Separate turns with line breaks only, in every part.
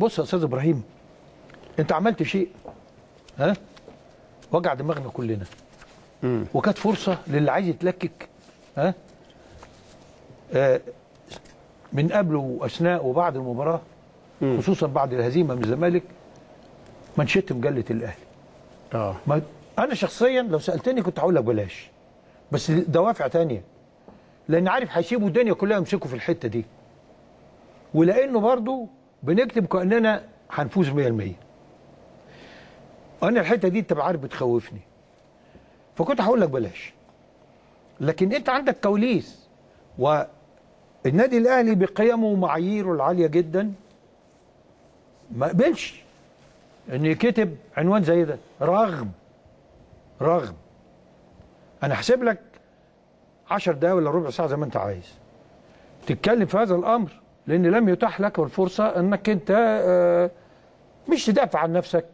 بص يا استاذ ابراهيم انت عملت شيء ها وجع دماغنا كلنا وكانت فرصه للي عايز يتلكك ها آه من قبل واثناء وبعد المباراه مم. خصوصا بعد الهزيمه من الزمالك منشيت مجله الاهلي اه ما انا شخصيا لو سالتني كنت هقول لك بلاش بس دوافع تانية لان عارف هيسيبوا الدنيا كلها يمسكوا في الحته دي ولانه برضو بنكتب كاننا هنفوز 100% انا الحته دي انت عارف بتخوفني فكنت هقول لك بلاش لكن انت عندك كواليس والنادي الاهلي بقيمه ومعاييره العاليه جدا ما قبلش ان يكتب عنوان زي ده رغم رغم انا هحسب لك 10 دقايق ولا ربع ساعه زي ما انت عايز تتكلم في هذا الامر لأن لم يتاح لك الفرصة أنك أنت آه، مش تدافع عن نفسك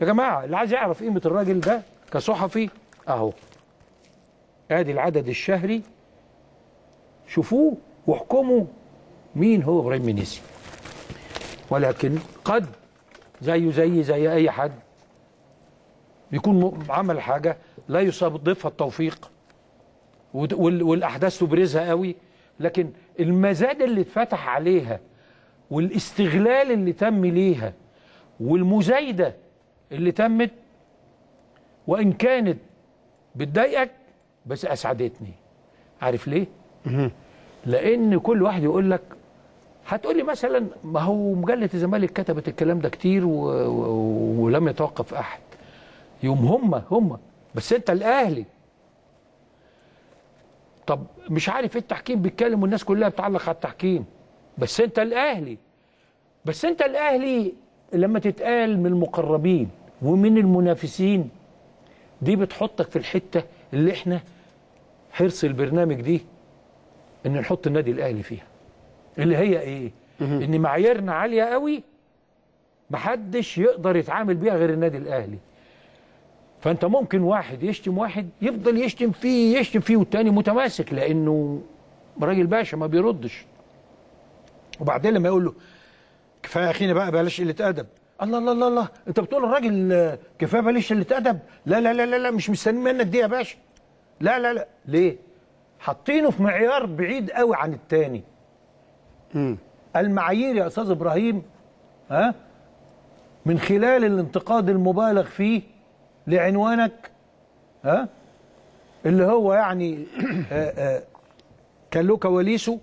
يا جماعة اللي عايز يعرف قيمة الراجل ده كصحفي أهو آدي العدد الشهري شوفوه واحكموا مين هو إبراهيم منيسي ولكن قد زيه زي زي أي حد يكون عمل حاجة لا يصادفها التوفيق والأحداث تبرزها قوي لكن المزاد اللي اتفتح عليها والاستغلال اللي تم ليها والمزايدة اللي تمت وإن كانت بتضايقك بس أسعدتني عارف ليه؟ لأن كل واحد يقول لك هتقول لي مثلا ما هو مجلة الزمالك كتبت الكلام ده كتير و... و... ولم يتوقف أحد يوم هم هم بس أنت الأهلي طب مش عارف ايه التحكيم بيتكلم والناس كلها بتعلق على التحكيم بس انت الاهلي بس انت الاهلي لما تتقال من المقربين ومن المنافسين دي بتحطك في الحته اللي احنا حرص البرنامج دي ان نحط النادي الاهلي فيها اللي هي ايه ان معاييرنا عاليه قوي محدش يقدر يتعامل بيها غير النادي الاهلي فانت ممكن واحد يشتم واحد يفضل يشتم فيه يشتم فيه والتاني متماسك لانه راجل باشا ما بيردش وبعدين لما يقول له كفايه اخينا بقى بلاش قله ادب الله الله الله الله انت بتقول الراجل كفايه بلاش قله ادب لا لا لا لا, لا مش مستني منك دي يا باشا لا لا لا ليه حاطينه في معيار بعيد قوي عن التاني امم المعايير يا استاذ ابراهيم ها من خلال الانتقاد المبالغ فيه لعنوانك ها اللي هو يعني آه، آه، كان له وليسو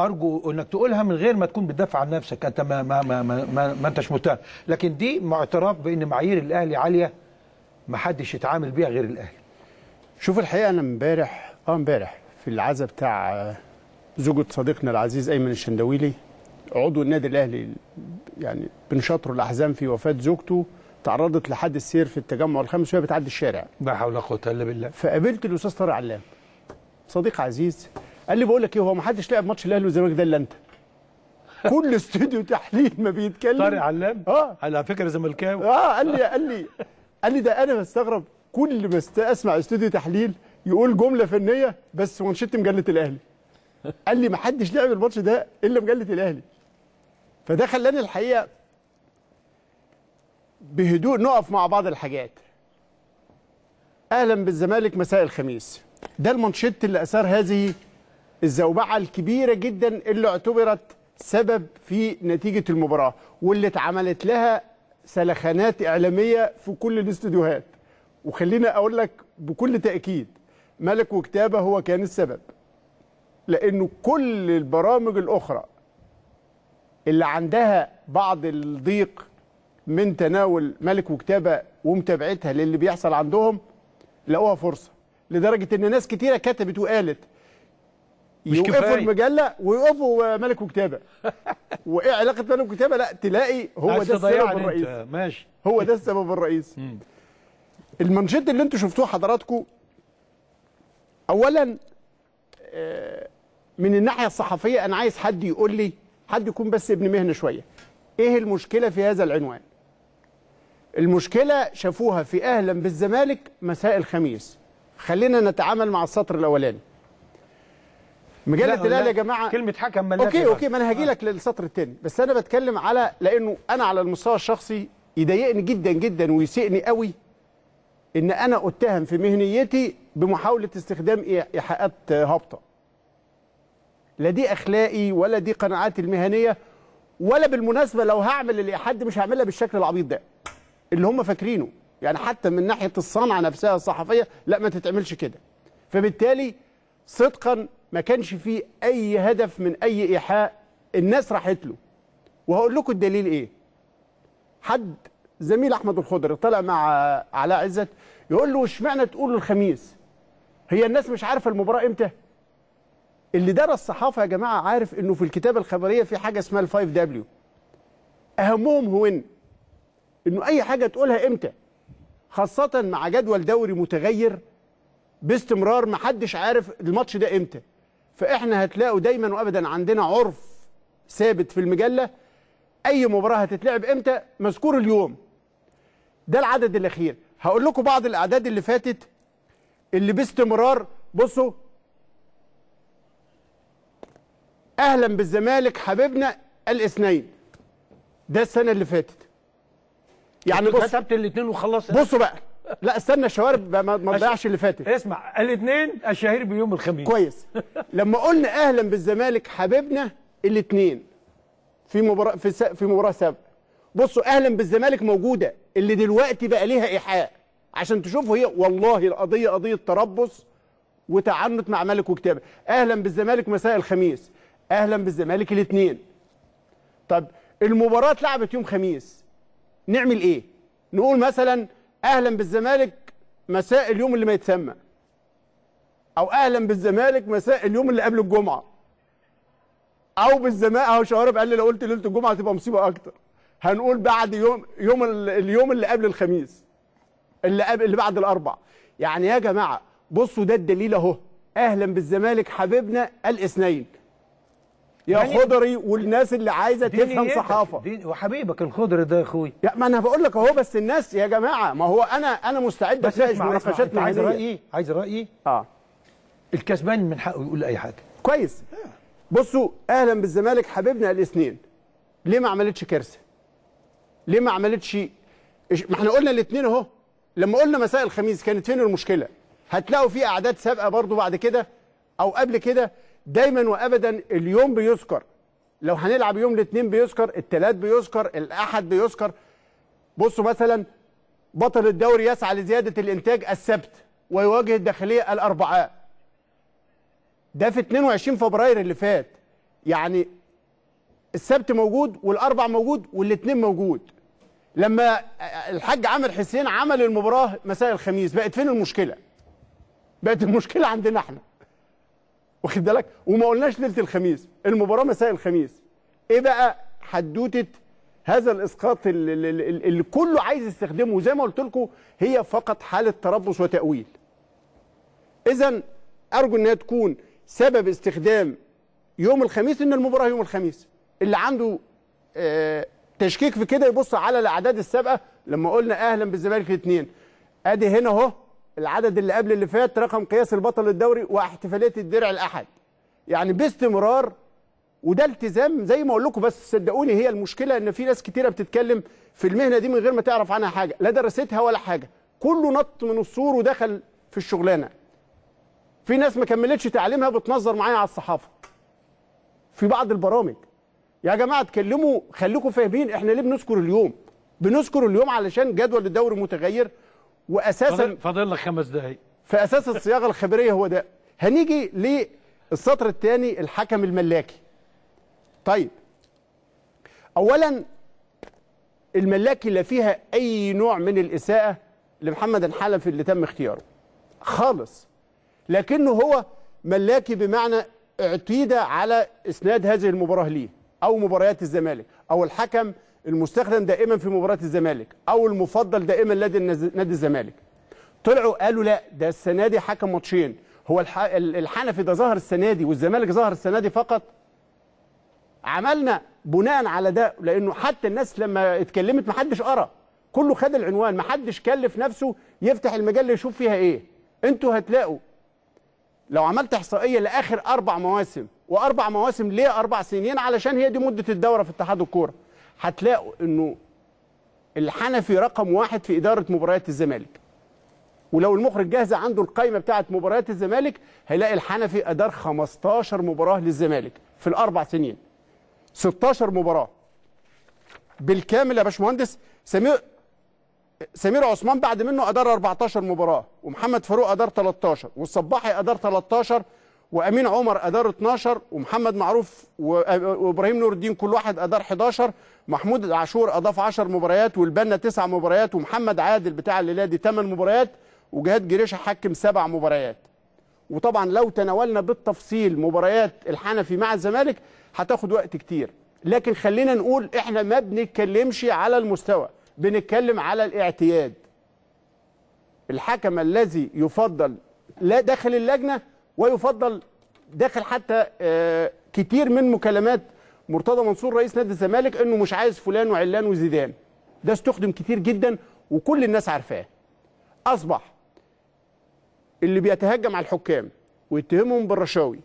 ارجو انك تقولها من غير ما تكون بتدافع عن نفسك انت ما ما ما ما, ما, ما انتش متهم لكن دي معترف بان معايير الاهلي عاليه ما حدش
يتعامل بيها غير الاهلي شوف الحقيقه انا امبارح اه امبارح في العزاء بتاع آه، زوجة صديقنا العزيز ايمن الشندويلي عضو النادي الاهلي يعني بنشاطره الاحزان في وفاه زوجته تعرضت لحد السير في التجمع الخامس وهي بتعدي الشارع لا حول ولا قوه الا بالله فقابلت الاستاذ طارق علام صديق عزيز قال لي بقول لك ايه هو ما حدش لعب ماتش الاهلي والزمالك ده الا انت كل استوديو تحليل ما بيتكلم طارق علام اه
على فكره زملكاوي
اه قال لي قال لي قال لي ده انا بستغرب كل ما اسمع استوديو تحليل يقول جمله فنيه بس ونشيت مجله الاهلي قال لي ما حدش لعب الماتش ده الا مجله الاهلي فده خلاني الحقيقه بهدوء نقف مع بعض الحاجات اهلا بالزمالك مساء الخميس ده المانشيت اللي اثار هذه الزوبعه الكبيره جدا اللي اعتبرت سبب في نتيجه المباراه واللي اتعملت لها سلخانات اعلاميه في كل الاستديوهات وخلينا اقول لك بكل تاكيد ملك وكتابه هو كان السبب لانه كل البرامج الاخرى اللي عندها بعض الضيق من تناول ملك وكتابه ومتابعتها للي بيحصل عندهم لقوها فرصه لدرجه ان ناس كتيره كتبت وقالت مش يوقفوا المجله ويوقفوا ملك وكتابه وايه علاقه ملك وكتابه لا تلاقي هو ده السبب الرئيسي ماشي هو ده السبب الرئيسي المنشط اللي انتوا شفتوه حضراتكم اولا آه، من الناحيه الصحفيه انا عايز حد يقول لي حد يكون بس ابن مهنه شويه ايه المشكله في هذا العنوان المشكلة شافوها في أهلا بالزمالك مساء الخميس خلينا نتعامل مع السطر الأولاني مجله الأهلي يا جماعه
كلمه حكم ملاك اوكي اوكي ما انا هجي
لك آه. للسطر الثاني بس انا بتكلم على لانه انا على المستوى الشخصي يضايقني جدا جدا ويسيئني قوي ان انا اتهم في مهنيتي بمحاوله استخدام ايحاءات هابطه لا دي اخلاقي ولا دي قناعاتي المهنيه ولا بالمناسبه لو هعمل الايحاءات دي مش هعملها بالشكل العبيط ده اللي هم فاكرينه يعني حتى من ناحيه الصنعه نفسها الصحفيه لا ما تتعملش كده فبالتالي صدقا ما كانش فيه اي هدف من اي ايحاء الناس راحت له وهقول لكم الدليل ايه حد زميل احمد الخضر طلع مع علاء عزت يقول له معنى تقول الخميس هي الناس مش عارفه المباراه امتى اللي درس صحافه يا جماعه عارف انه في الكتابه الخبريه في حاجه اسمها الفايف دبليو اهمهم هو ان انه اي حاجه تقولها امتى خاصه مع جدول دوري متغير باستمرار محدش عارف الماتش ده امتى فاحنا هتلاقوا دايما وابدا عندنا عرف ثابت في المجله اي مباراه هتتلعب امتى مذكور اليوم ده العدد الاخير هقول لكم بعض الاعداد اللي فاتت اللي باستمرار بصوا اهلا بالزمالك حبيبنا الاثنين ده السنه اللي فاتت يعني بص كتبت الاثنين وخلصت بصوا بقى لا استنى الشوارب ما تضيعش اللي فاتت اسمع الاثنين الشهير بيوم الخميس كويس لما قلنا اهلا بالزمالك حبيبنا الاثنين في مباراه في في مباراه سابقه بصوا اهلا بالزمالك موجوده اللي دلوقتي بقى ليها ايحاء عشان تشوفوا هي والله القضيه قضيه تربص وتعنت مع ملك وكتابه اهلا بالزمالك مساء الخميس اهلا بالزمالك الاثنين طب المباراه اتلعبت يوم خميس نعمل ايه نقول مثلا اهلا بالزمالك مساء اليوم اللي ما يتسمى او اهلا بالزمالك مساء اليوم اللي قبل الجمعه او بالزمالك اهو شوارب قال لي لو قلت ليله الجمعه تبقى مصيبه اكتر هنقول بعد يوم يوم اليوم اللي قبل الخميس اللي قبل اللي بعد الاربع يعني يا جماعه بصوا ده الدليل اهو اهلا بالزمالك حبيبنا الاثنين يا يعني خضري والناس اللي عايزه تفهم صحافه وحبيبك الخضري ده يا اخويا ما انا بقول لك اهو بس الناس يا جماعه ما هو انا انا مستعد اتناقش مناقشات عايز رايي عايز رايي اه الكسبان من حقه يقول اي حاجه كويس بصوا اهلا بالزمالك حبيبنا الاثنين ليه ما عملتش كارثه ليه ما عملتش ما احنا قلنا الاثنين اهو لما قلنا مساء الخميس كانت فين المشكله هتلاقوا في اعداد سابقه برضو بعد كده او قبل كده دايما وابدا اليوم بيذكر لو هنلعب يوم الاثنين بيذكر الثلاث بيذكر الاحد بيذكر بصوا مثلا بطل الدوري يسعى لزياده الانتاج السبت ويواجه الداخليه الاربعاء ده في 22 فبراير اللي فات يعني السبت موجود والاربع موجود والاثنين موجود لما الحاج عامر حسين عمل المباراه مساء الخميس بقت فين المشكله بقت المشكله عندنا احنا واخد بالك وما قلناش ليله الخميس المباراه مساء الخميس ايه بقى حدوته هذا الاسقاط اللي, اللي كله عايز يستخدمه وزي ما قلت لكم هي فقط حاله تربص وتاويل اذا ارجو انها تكون سبب استخدام يوم الخميس ان المباراه يوم الخميس اللي عنده آه تشكيك في كده يبص على الاعداد السابقه لما قلنا اهلا بالزمالك الاثنين ادي هنا اهو العدد اللي قبل اللي فات رقم قياس البطل الدوري واحتفاليه الدرع الاحد يعني باستمرار وده التزام زي ما اقول لكم بس صدقوني هي المشكله ان في ناس كتيره بتتكلم في المهنه دي من غير ما تعرف عنها حاجه لا درستها ولا حاجه كله نط من السور ودخل في الشغلانه في ناس ما كملتش تعليمها بتنظر معايا على الصحافه في بعض البرامج يا جماعه اتكلموا خليكم فاهمين احنا ليه بنذكر اليوم بنذكر اليوم علشان جدول الدوري متغير واساسا فاضل لك خمس دقايق في اساس الصياغه الخبريه هو ده هنيجي للسطر الثاني الحكم الملاكي طيب اولا الملاكي لا فيها اي نوع من الاساءه لمحمد الحلفي اللي تم اختياره خالص لكنه هو ملاكي بمعنى اعتيد على اسناد هذه المباراه ليه او مباريات الزمالك او الحكم المستخدم دائما في مباراه الزمالك او المفضل دائما لدى نادي الزمالك طلعوا قالوا لا ده السنه دي حكم ماتشين هو الحنفي ده ظهر السنه دي والزمالك ظهر السنه دي فقط عملنا بناء على ده لانه حتى الناس لما اتكلمت محدش قرا كله خد العنوان محدش كلف نفسه يفتح المجله يشوف فيها ايه انتوا هتلاقوا لو عملت احصائيه لاخر اربع مواسم واربع مواسم ليه اربع سنين علشان هي دي مده الدوره في اتحاد الكوره هتلاقوا انه الحنفي رقم واحد في اداره مباريات الزمالك ولو المخرج جاهز عنده القائمه بتاعه مباريات الزمالك هيلاقي الحنفي ادار 15 مباراه للزمالك في الاربع سنين 16 مباراه بالكامل يا باشمهندس سمير سمير عثمان بعد منه ادار 14 مباراه ومحمد فاروق ادار 13 والصباحي ادار 13 وامين عمر ادار 12 ومحمد معروف وابراهيم نور الدين كل واحد ادار 11 محمود عاشور اضاف 10 مباريات والبنا 9 مباريات ومحمد عادل بتاع الليله دي 8 مباريات وجهاد جريشه حكم 7 مباريات وطبعا لو تناولنا بالتفصيل مباريات الحنفي مع الزمالك هتاخد وقت كتير لكن خلينا نقول احنا ما بنتكلمش على المستوى بنتكلم على الاعتياد الحكم الذي يفضل لا داخل اللجنه ويفضل داخل حتى آه، كتير من مكالمات مرتضى منصور رئيس نادي الزمالك انه مش عايز فلان وعلان وزيدان ده استخدم كتير جدا وكل الناس عارفاه اصبح اللي بيتهجم على الحكام ويتهمهم بالرشاوي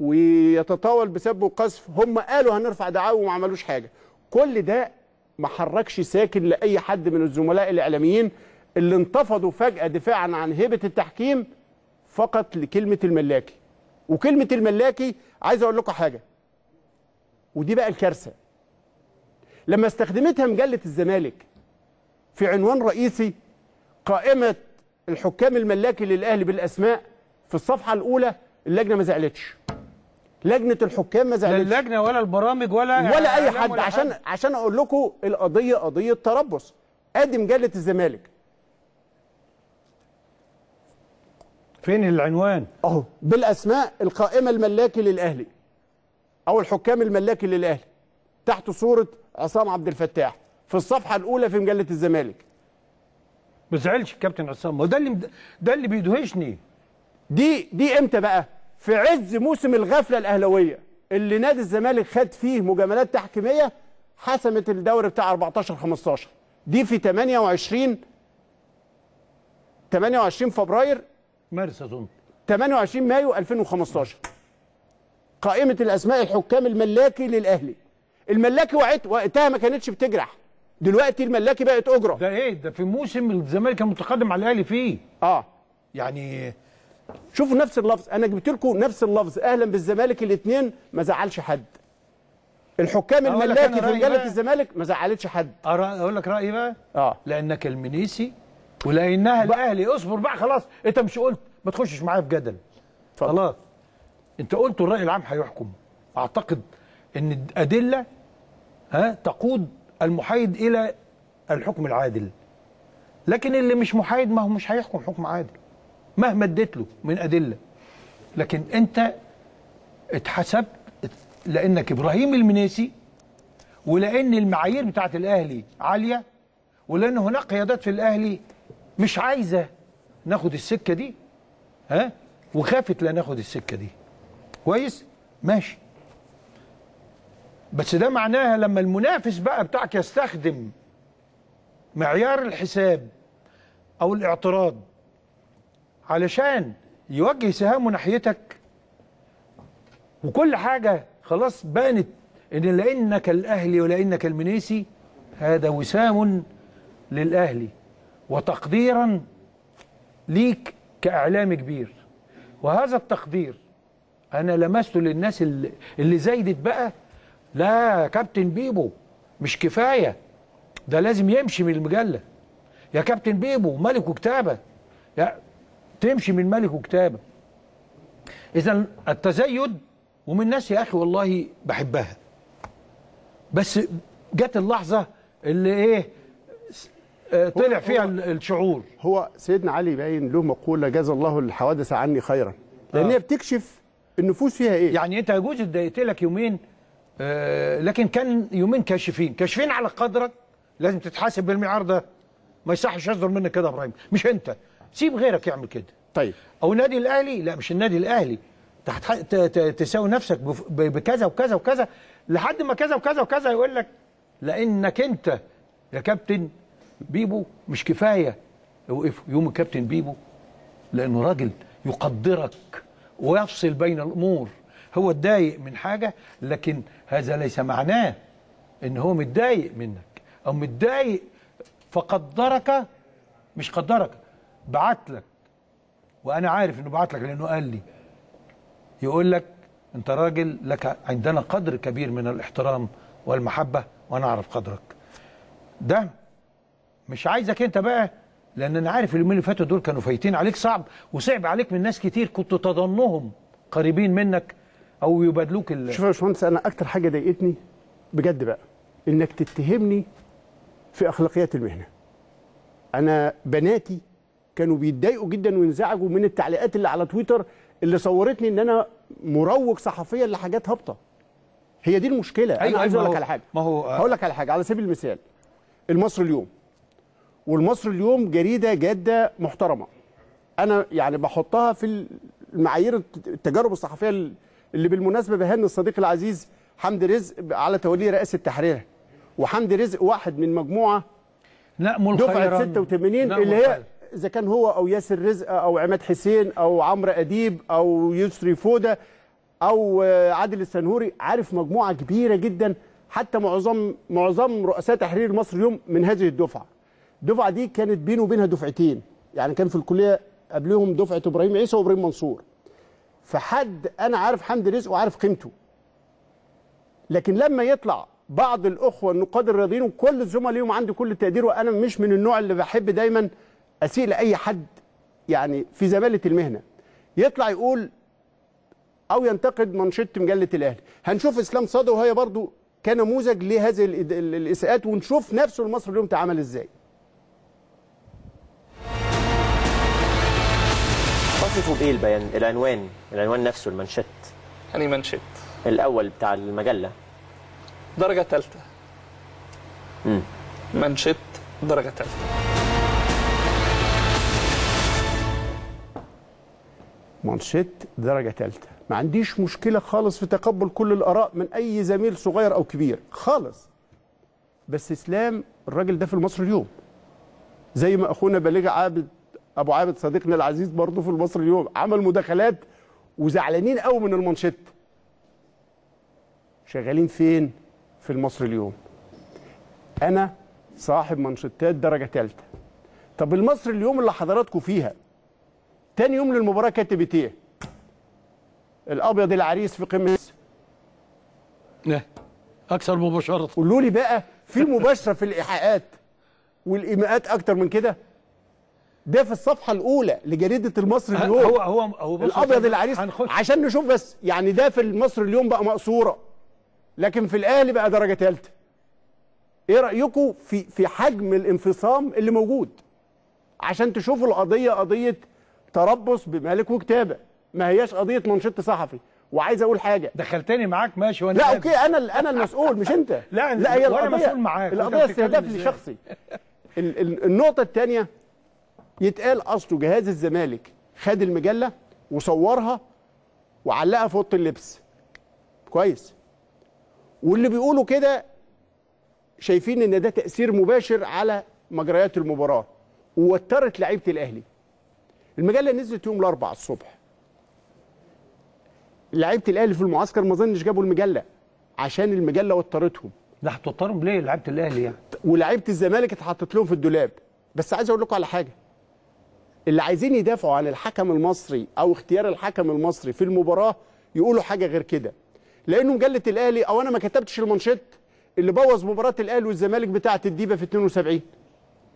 ويتطاول بسب وقذف هم قالوا هنرفع دعاوى وما عملوش حاجه كل ده ما حركش ساكن لاي حد من الزملاء الاعلاميين اللي انتفضوا فجاه دفاعا عن هيبه التحكيم فقط لكلمه الملاكي وكلمه الملاكي عايز اقول لكم حاجه ودي بقى الكارثه لما استخدمتها مجله الزمالك في عنوان رئيسي قائمه الحكام الملاكي للاهلي بالاسماء في الصفحه الاولى اللجنه ما زعلتش لجنه الحكام ما زعلتش لا اللجنه ولا البرامج ولا ولا اي حد ولا عشان عشان اقول لكم القضيه قضيه تربص ادي مجله الزمالك فين العنوان اهو بالاسماء القائمه الملاكي للاهلي او الحكام الملاكي للاهلي تحت صوره عصام عبد الفتاح في الصفحه الاولى في مجله الزمالك ما زعلش الكابتن عصام ما ده اللي ده اللي بيدهشني دي دي امتى بقى في عز موسم الغفله الاهلاويه اللي نادي الزمالك خد فيه مجاملات تحكيميه حسمت الدوري بتاع 14 15 دي في 28 28 فبراير مارس اظن 28 مايو 2015 قائمه الاسماء الحكام الملاكي للاهلي الملاكي وقت وقتها ما كانتش بتجرح دلوقتي الملاكي بقت اجره ده ايه ده في موسم الزمالك كان متقدم على الاهلي فيه اه يعني شوفوا نفس اللفظ انا جبت لكم نفس اللفظ اهلا بالزمالك الاثنين ما زعلش حد الحكام الملاكي في رجاله الزمالك ما زعلتش حد
اقول لك رايي بقى اه لانك المنيسي ولانها الاهلي اصبر بقى خلاص انت مش قلت ما تخشش معايا في جدل خلاص انت قلت الراي العام هيحكم اعتقد ان الادله ها تقود المحايد الى الحكم العادل لكن اللي مش محايد ما هو مش هيحكم حكم عادل مهما اديت له من ادله لكن انت اتحسبت لانك ابراهيم المنيسي ولان المعايير بتاعت الاهلي عاليه ولان هناك قيادات في الاهلي مش عايزه ناخد السكه دي ها وخافت لا ناخد السكه دي كويس ماشي بس ده معناها لما المنافس بقى بتاعك يستخدم معيار الحساب او الاعتراض علشان يوجه سهامه ناحيتك وكل حاجه خلاص بانت ان لانك الاهلي ولانك المنيسي هذا وسام للاهلي وتقديرا ليك كإعلام كبير وهذا التقدير أنا لمسته للناس اللي, اللي زايدت بقى لا كابتن بيبو مش كفاية ده لازم يمشي من المجلة يا كابتن بيبو ملك وكتابة يا تمشي من ملك وكتابة إذا التزايد ومن ناس يا أخي والله بحبها بس جت اللحظة
اللي إيه آه، طلع فيها الشعور هو سيدنا علي باين له مقوله جزا الله الحوادث عني خيرا لان آه. هي آه. بتكشف النفوس فيها ايه يعني انت يجوز
اتضايقت لك يومين آه لكن كان يومين كاشفين كاشفين على قدرك لازم تتحاسب بالمعيار ده ما يصحش يصدر منك كده يا ابراهيم مش انت سيب غيرك يعمل كده طيب او النادي الاهلي لا مش النادي الاهلي تساوي نفسك بكذا وكذا وكذا لحد ما كذا وكذا وكذا يقول لك لانك انت يا كابتن بيبو مش كفايه اوقفوا يوم الكابتن بيبو لانه راجل يقدرك ويفصل بين الامور هو اتضايق من حاجه لكن هذا ليس معناه ان هو متضايق منك او متضايق فقدرك مش قدرك بعت لك وانا عارف انه بعت لك لانه قال لي يقول لك انت راجل لك عندنا قدر كبير من الاحترام والمحبه وانا اعرف قدرك ده مش عايزك انت بقى لان انا عارف اليومين اللي فاتوا دول كانوا فايتين عليك صعب وصعب عليك من ناس كتير كنت تظنهم قريبين منك او يبادلوك
ال شوف يا باشمهندس انا اكتر حاجه ضايقتني بجد بقى انك تتهمني في اخلاقيات المهنه انا بناتي كانوا بيتضايقوا جدا وينزعجوا من التعليقات اللي على تويتر اللي صورتني ان انا مروج صحفيا لحاجات هابطه هي دي المشكله أيوة انا عايز أيوة، اقول لك على حاجه ما هو هقول لك على حاجه على سبيل المثال المصري اليوم والمصر اليوم جريده جاده محترمه انا يعني بحطها في المعايير التجارب الصحفيه اللي بالمناسبه بهن الصديق العزيز حمد رزق على توليه رئاسه التحرير وحمد رزق واحد من مجموعه لا مول دفعه 86 اللي هي اذا كان هو او ياسر رزق او عماد حسين او عمرو اديب او يسري فوده او عادل السنهوري عارف مجموعه كبيره جدا حتى معظم معظم رؤساء تحرير مصر اليوم من هذه الدفعه الدفعه دي كانت بينه وبينها دفعتين يعني كان في الكليه قبلهم دفعه ابراهيم عيسى وابراهيم منصور فحد انا عارف حمد رزق وعارف قيمته لكن لما يطلع بعض الاخوه النقاد الرياضيين وكل الزملاء ليهم عندي كل التقدير وانا مش من النوع اللي بحب دايما اسيء لاي حد يعني في زماله المهنه يطلع يقول او ينتقد منشط مجله الاهلي هنشوف اسلام صادق وهي برضو كنموذج لهذه الاساءات ونشوف نفسه المصري اليوم تعامل ازاي
وصفوا بايه البيان العنوان العنوان نفسه المنشط يعني منشط
الاول بتاع المجله
درجه ثالثه منشط درجه ثالثه
منشط درجة ثالثة ما عنديش مشكلة خالص في تقبل كل الآراء من أي زميل صغير أو كبير خالص بس إسلام الراجل ده في مصر اليوم زي ما أخونا بليغ عابد ابو عابد صديقنا العزيز برضه في المصري اليوم عمل مداخلات وزعلانين قوي من المانشيت شغالين فين في المصري اليوم انا صاحب مانشيتات درجه ثالثه طب المصري اليوم اللي حضراتكم فيها تاني يوم للمباراه كاتب ايه الابيض العريس في قمه لا اكثر مباشره قولوا لي بقى في مباشره في الايحاءات والايماءات اكتر من كده ده في الصفحه الاولى لجريده المصري اليوم هو هو هو الابيض العريس عشان نشوف بس يعني ده في المصري اليوم بقى مقصوره لكن في الاهلي بقى درجه ثالثه ايه رايكم في في حجم الانفصام اللي موجود عشان تشوفوا القضيه قضيه تربص بملك وكتابه ما هياش قضيه منشط صحفي وعايز اقول حاجه دخلتني
معاك ماشي وانا لا اوكي انا
انا المسؤول مش انت لا لا هي القضيه مسؤول معاك القضيه استهداف لشخصي النقطه الثانيه يتقال اصله جهاز الزمالك خد المجله وصورها وعلقها في اوضه اللبس كويس واللي بيقولوا كده شايفين ان ده تاثير مباشر على مجريات المباراه ووترت لعيبه الاهلي المجله نزلت يوم الاربعاء الصبح لعيبه الاهلي في المعسكر ما ظنش جابوا المجله عشان المجله وترتهم لا هتوترهم ليه لعيبه الاهلي يعني ولعيبه الزمالك اتحطت لهم في الدولاب بس عايز اقول لكم على حاجه اللي عايزين يدافعوا عن الحكم المصري او اختيار الحكم المصري في المباراه يقولوا حاجه غير كده لانه مجله الاهلي او انا ما كتبتش المانشيت اللي بوظ مباراه الاهلي والزمالك بتاعه الديبه في 72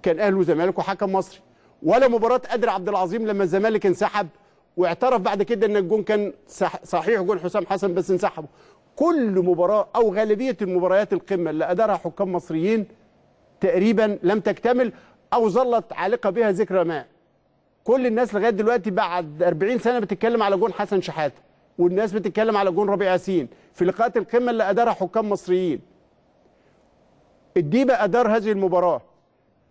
كان اهلي وزمالك وحكم مصري ولا مباراه قادر عبد العظيم لما الزمالك انسحب واعترف بعد كده ان الجون كان صحيح جون حسام حسن بس انسحبوا كل مباراه او غالبيه المباريات القمه اللي ادارها حكام مصريين تقريبا لم تكتمل او ظلت عالقه بها ذكرى ما كل الناس لغايه دلوقتي بعد 40 سنه بتتكلم على جون حسن شحاته والناس بتتكلم على جون ربيع ياسين في لقاءات القمه اللي ادارها حكام مصريين الديبه ادار هذه المباراه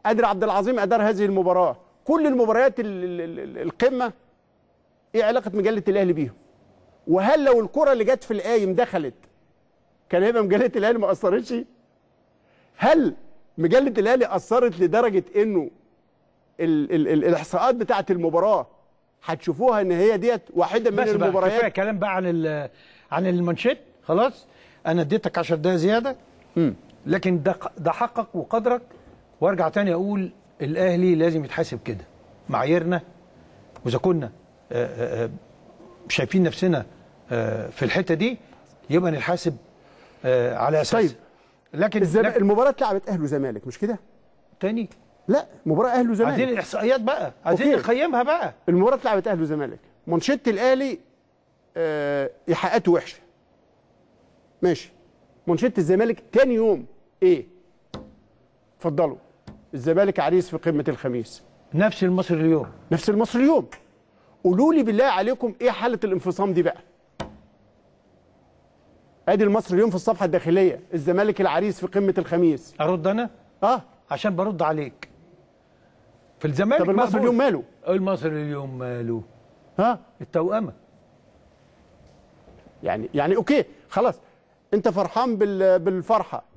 قادر عبد العظيم ادار هذه المباراه كل المباريات القمه ايه علاقه مجله الاهلي بيهم وهل لو الكره اللي جت في القايم دخلت كان هيبقى مجله الاهلي ما اثرتش هل مجله الاهلي اثرت لدرجه انه الاحصاءات بتاعه المباراه هتشوفوها ان هي ديت واحده من بس المباريات بقى
كلام بقى عن عن المانشيت خلاص انا اديتك 10 دقايق زياده م. لكن ده ده حقك وقدرك وارجع تاني اقول الاهلي لازم يتحاسب كده معاييرنا واذا كنا آه، آه، آه، شايفين نفسنا في الحته دي
يبقى نتحاسب على اساس طيب لكن, لكن المباراه اتلعبت اهلي وزمالك مش كده؟ تاني لا مباراه اهلي وزمالك عايزين الاحصائيات بقى عايزين نقيمها بقى المباراه اتلعبت اهلي وزمالك مانشيت الاهلي آه ايحاءاته وحشه ماشي مانشيت الزمالك تاني يوم ايه اتفضلوا الزمالك عريس في قمه الخميس نفس المصري اليوم نفس المصري اليوم قولوا لي بالله عليكم ايه حاله الانفصام دي بقى ادي المصري اليوم في الصفحه الداخليه الزمالك العريس في قمه الخميس ارد انا اه عشان برد عليك
في الزمالك طب المصري اليوم ماله؟ المصري اليوم
ماله؟ ها؟ التوأمة يعني يعني اوكي خلاص انت فرحان بالفرحه